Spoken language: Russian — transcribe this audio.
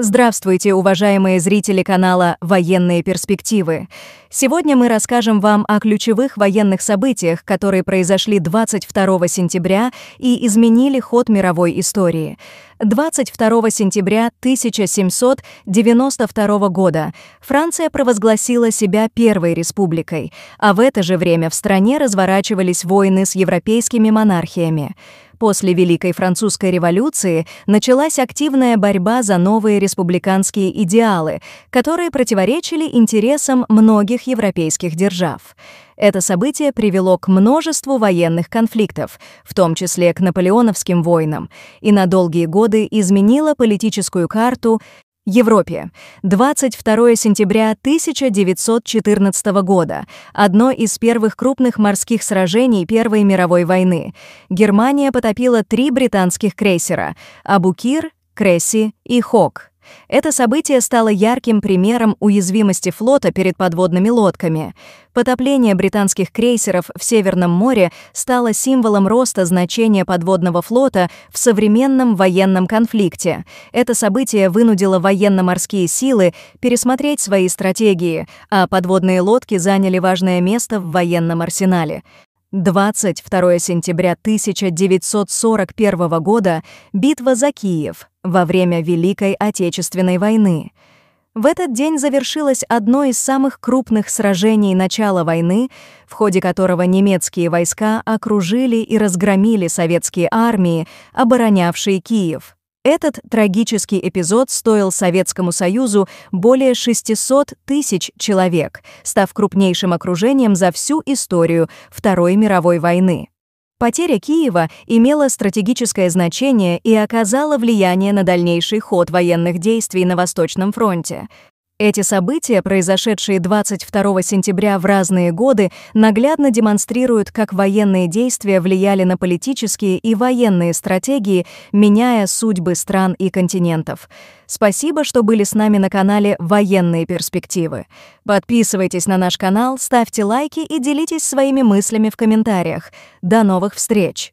Здравствуйте, уважаемые зрители канала «Военные перспективы». Сегодня мы расскажем вам о ключевых военных событиях, которые произошли 22 сентября и изменили ход мировой истории. 22 сентября 1792 года Франция провозгласила себя первой республикой, а в это же время в стране разворачивались войны с европейскими монархиями. После Великой Французской революции началась активная борьба за новые республиканские идеалы, которые противоречили интересам многих европейских держав. Это событие привело к множеству военных конфликтов, в том числе к наполеоновским войнам, и на долгие годы изменило политическую карту Европе. 22 сентября 1914 года. Одно из первых крупных морских сражений Первой мировой войны. Германия потопила три британских крейсера – «Абукир», «Кресси» и «Хок». Это событие стало ярким примером уязвимости флота перед подводными лодками. Потопление британских крейсеров в Северном море стало символом роста значения подводного флота в современном военном конфликте. Это событие вынудило военно-морские силы пересмотреть свои стратегии, а подводные лодки заняли важное место в военном арсенале. 22 сентября 1941 года – битва за Киев во время Великой Отечественной войны. В этот день завершилось одно из самых крупных сражений начала войны, в ходе которого немецкие войска окружили и разгромили советские армии, оборонявшие Киев. Этот трагический эпизод стоил Советскому Союзу более 600 тысяч человек, став крупнейшим окружением за всю историю Второй мировой войны. Потеря Киева имела стратегическое значение и оказала влияние на дальнейший ход военных действий на Восточном фронте. Эти события, произошедшие 22 сентября в разные годы, наглядно демонстрируют, как военные действия влияли на политические и военные стратегии, меняя судьбы стран и континентов. Спасибо, что были с нами на канале «Военные перспективы». Подписывайтесь на наш канал, ставьте лайки и делитесь своими мыслями в комментариях. До новых встреч!